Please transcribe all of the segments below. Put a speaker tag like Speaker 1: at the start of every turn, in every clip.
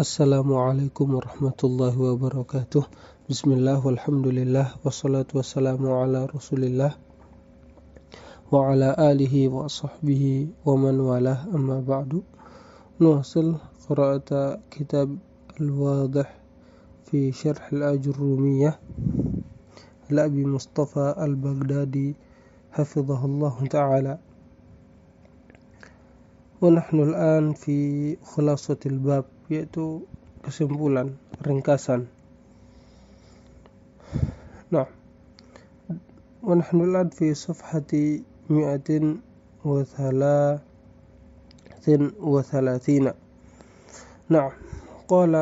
Speaker 1: السلام عليكم ورحمة الله وبركاته بسم الله والحمد لله والصلاة والسلام على رسول الله وعلى آله وصحبه ومن والاه أما بعد نواصل قراءة كتاب الواضح في شرح الأج الرومية لأبي مصطفى البغدادي حفظه الله تعالى ونحن الآن في خلاصة الباب yaitu kesimpulan ringkasan nah ونحن الآن في صفحة مئة وثلاث وثلاثين نعم قال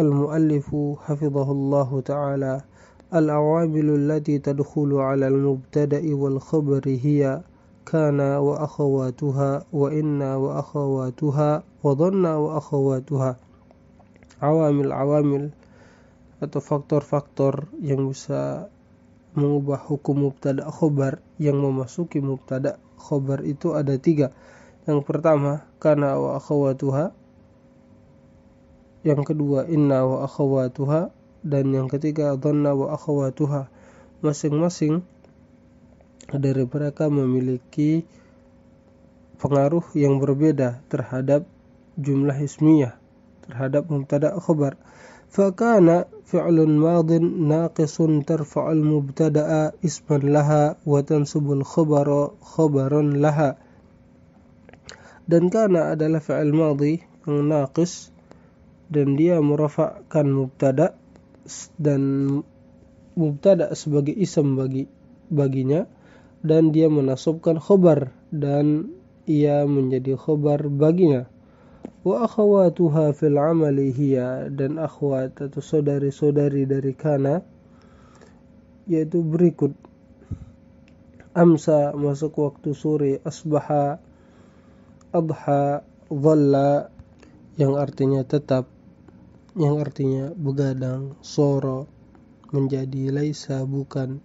Speaker 1: المؤلف حفظه الله تعالى العوامل التي تدخل على المبتدأ والخبر هي kana wa وإنا wa inna wa عوامل wa awamil atau faktor-faktor yang bisa mengubah hukum mubtada khobar yang memasuki mubtada khobar itu ada tiga yang pertama kana wa akhawatuha yang kedua inna wa akhawatuha dan yang ketiga dhanna wa akhawatuha masing-masing dari mereka memiliki pengaruh yang berbeda terhadap jumlah ismiyah terhadap mubtada khabar fakana fi'lun madin naqisun tarfa'ul mubtada'a isman laha wa tansubul khabara khabaran laha dan kana adalah fi'il madhi yang naqis dan dia merafa'kan mubtada dan mubtada sebagai ism bagi baginya dan dia menasubkan khobar dan ia menjadi khobar baginya wa akhawatuha fil amali hiya dan akhwat atau saudari-saudari dari kana yaitu berikut amsa masuk waktu sore asbaha adha dhalla yang artinya tetap yang artinya begadang soro menjadi laisa bukan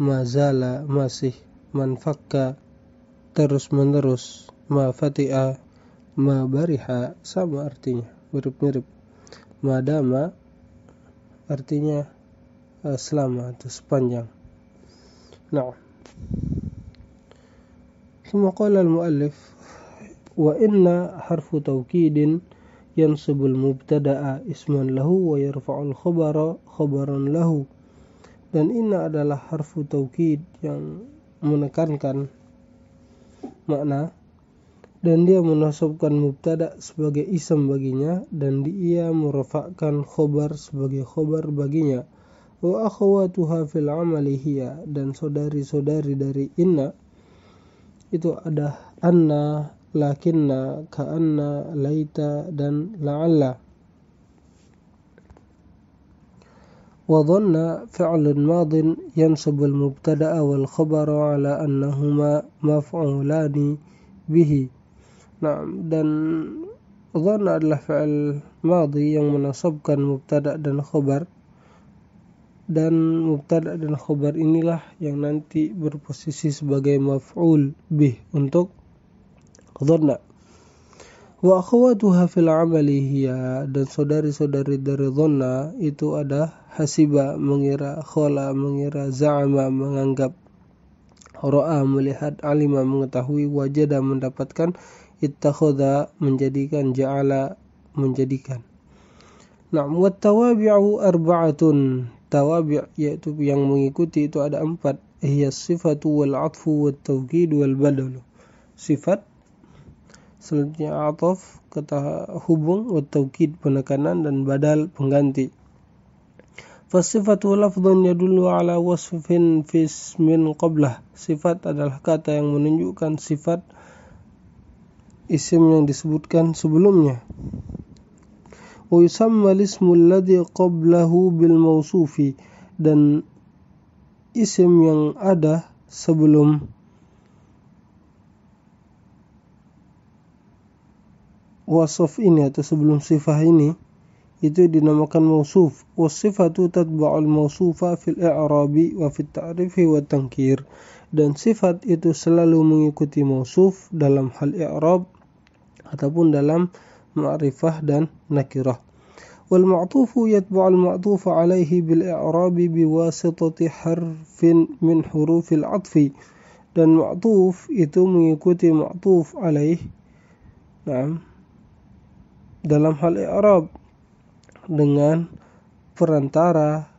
Speaker 1: mazala masih fakka terus-menerus ma fati'a ma bariha sama artinya mirip-mirip madama artinya eh, selama atau sepanjang nah semua al-mu'allif, wa inna حرف توكيد ينصب المبتدأ اسما له ويرفع الخبر خبرا له dan inna adalah harfu taukid yang menekankan makna dan dia menasabkan mubtada sebagai ism baginya dan dia merofakkan khobar sebagai khobar baginya wa akhwatuha fil amali dan saudari-saudari dari inna itu ada anna lakinna ka'anna laita dan la'alla وظن فعل ماض ينصب المبتدا والخبر على انهما مفعولان به نعم dan ظن adalah فعل ماضي yang menasabkan مبتدا dan khobar dan mubtada dan khobar inilah yang nanti berposisi sebagai maf'ul bih untuk dhanna wa akhwatuha fil amali hiya dan saudari-saudari dari dhanna itu ada hasiba mengira khola mengira za'ama menganggap ra'a melihat alima mengetahui wajada mendapatkan ittakhadha menjadikan ja'ala menjadikan Nah, wa tawabi'u arba'atun tawabi' yaitu yang mengikuti itu ada empat hiya sifatu wal atfu wat tawkid wal badal sifat selanjutnya atof kata hubung wa taukid penekanan dan badal pengganti Fasifatu lafdhun yadullu ala wasfin fismin qablah sifat adalah kata yang menunjukkan sifat isim yang disebutkan sebelumnya wa yusamma ismu alladhi qablahu bil mausufi dan isim yang ada sebelum wasof ini atau sebelum sifah ini itu dinamakan mausuf wasifatu tatba'ul mausufa fil i'rabi wa fit ta'rifi wa tangkir dan sifat itu selalu mengikuti mausuf dalam hal i'rab ataupun dalam ma'rifah dan nakirah wal ma'tufu yatba'ul ma'tufa alaihi bil i'rabi biwasitati harfin min hurufil atfi dan ma'tuf itu mengikuti ma'tuf alaih dalam hal i'rab dengan perantara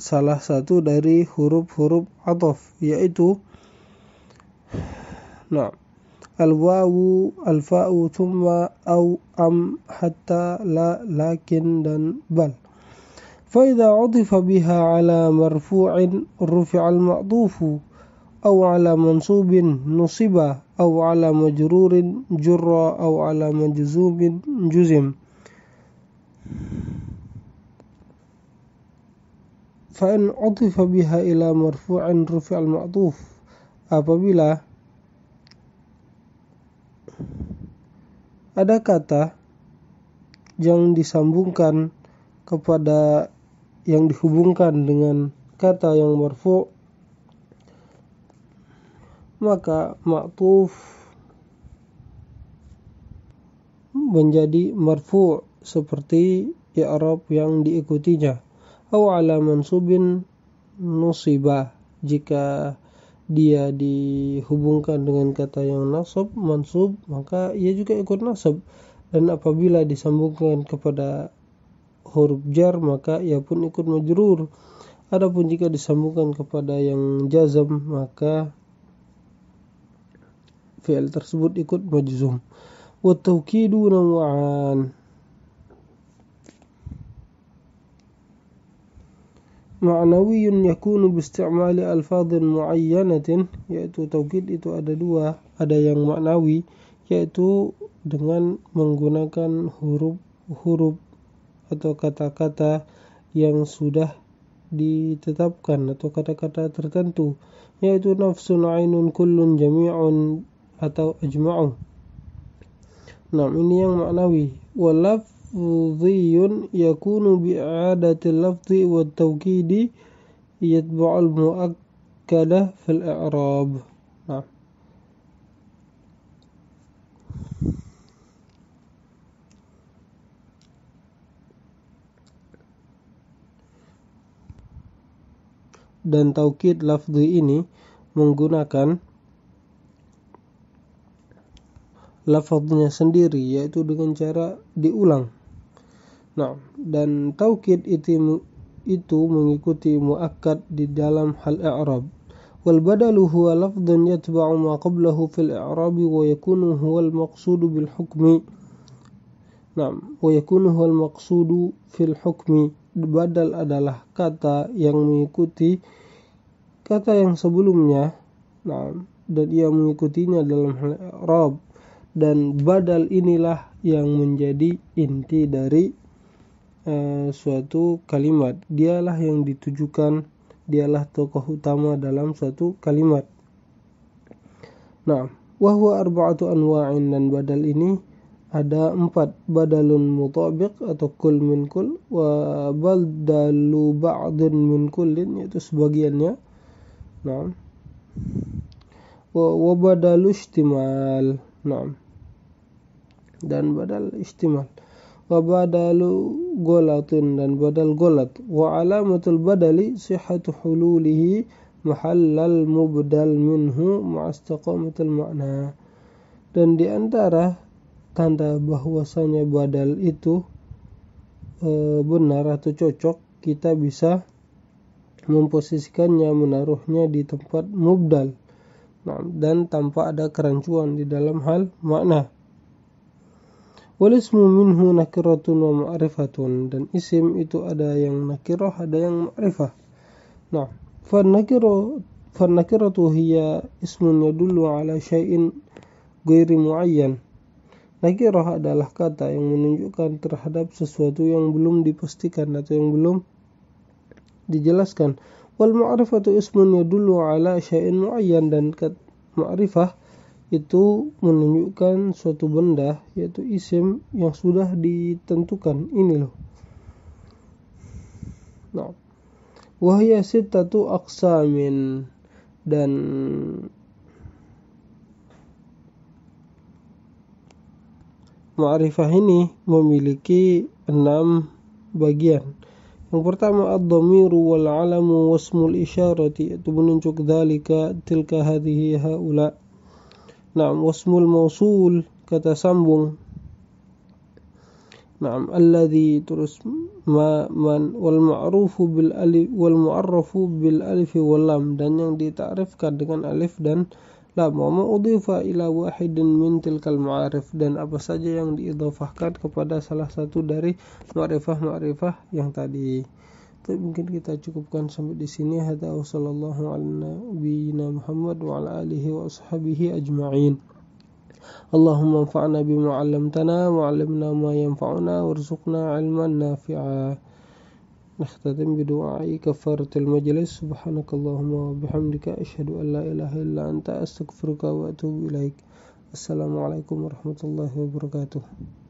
Speaker 1: salah satu dari huruf-huruf atof yaitu nah al-wawu al-fa'u thumma au am hatta la lakin dan bal فإذا عطف بها على مرفوع رفع المعطوف أو على منصوب نصب أو على مجرور جر أو على مجزوم جزم فإن عطف بها إلى مرفوع رفع المعطوف أبابلا ada kata yang disambungkan kepada yang dihubungkan dengan kata yang marfu maka ma'tuf menjadi marfu seperti i'rab yang diikutinya aw ala mansubin nusiba jika dia dihubungkan dengan kata yang nasab mansub maka ia juga ikut nasab dan apabila disambungkan kepada huruf jar maka ia pun ikut majrur adapun jika disambungkan kepada yang jazam maka fi'il tersebut ikut majzum wa tawkidu naw'an معنوي يكون باستعمال ألفاظ معينة yaitu taukid itu ada dua ada yang maknawi yaitu dengan menggunakan huruf-huruf atau kata-kata yang sudah ditetapkan atau kata-kata tertentu yaitu nafsun ainun kullun jami'un atau ajma'u nah ini yang maknawi walafziyun yakunu bi'adati lafzi wa tawkidi yatba'ul mu'akkadah fil i'rab nah dan taukid lafzi ini menggunakan lafadznya sendiri yaitu dengan cara diulang. Nah, dan taukid itu itu mengikuti muakkad di dalam hal i'rab. Wal badalu huwa lafdhan yatba'u ma qablahu fil i'rab wa yakunu huwa al maqsudu bil hukmi. Naam, wa yakunu huwa al maqsudu fil hukmi. Badal adalah kata yang mengikuti kata yang sebelumnya. Naam, dan ia mengikutinya dalam hal i'rab dan badal inilah yang menjadi inti dari eh, suatu kalimat dialah yang ditujukan dialah tokoh utama dalam suatu kalimat nah wahwa arba'atu anwa'in dan badal ini ada empat badalun mutabiq atau kul min kul wa badalu ba'dun min kulin yaitu sebagiannya nah wa, wa badalu istimal nah dan badal istimal, wa badalu golatun dan badal golat wa alamatul badali sihatu hululihi muhallal mubdal minhu ma'astaqamatul makna dan diantara tanda bahwasanya badal itu e, benar atau cocok kita bisa memposisikannya menaruhnya di tempat mubdal nah, dan tanpa ada kerancuan di dalam hal makna wal ismu minhu nakiratun wa ma'rifatun dan isim itu ada yang nakirah ada yang ma'rifah nah fa nakiru fan nakiratu hiya ismun yadullu ala syai'in ghairi muayyan Nakirah adalah kata yang menunjukkan terhadap sesuatu yang belum dipastikan atau yang belum dijelaskan. Wal ma'rifatu ismun yadullu ala syai'in muayyan dan ma'rifah itu menunjukkan suatu benda yaitu isim yang sudah ditentukan ini loh nah wahya sittatu aksamin dan ma'rifah ini memiliki enam bagian yang pertama ad-dhamiru wal alamu wasmul isyarati itu menunjuk dalika tilka hadhihi haula Naam wasmul mausul kata sambung. Naam alladhi terus ma man wal ma'rufu bil alif wal mu'arrafu bil alif wal lam dan yang ditakrifkan dengan alif dan lam wa ma udhifa ila wahidin min tilkal ma'arif dan apa saja yang diidhafahkan kepada salah satu dari ma'rifah-ma'rifah yang tadi. Tapi mungkin kita cukupkan sampai di sini. Hada wasallallahu ala Muhammad wa ala alihi wa ashabihi ajma'in. Allahumma anfa'na bima 'allamtana wa 'allimna ma yanfa'una warzuqna 'ilman nafi'a. Nakhtatim bi du'ai kafaratul majlis. Subhanakallahumma wa bihamdika asyhadu an la ilaha illa anta astaghfiruka wa atubu ilaik. Assalamualaikum warahmatullahi wabarakatuh.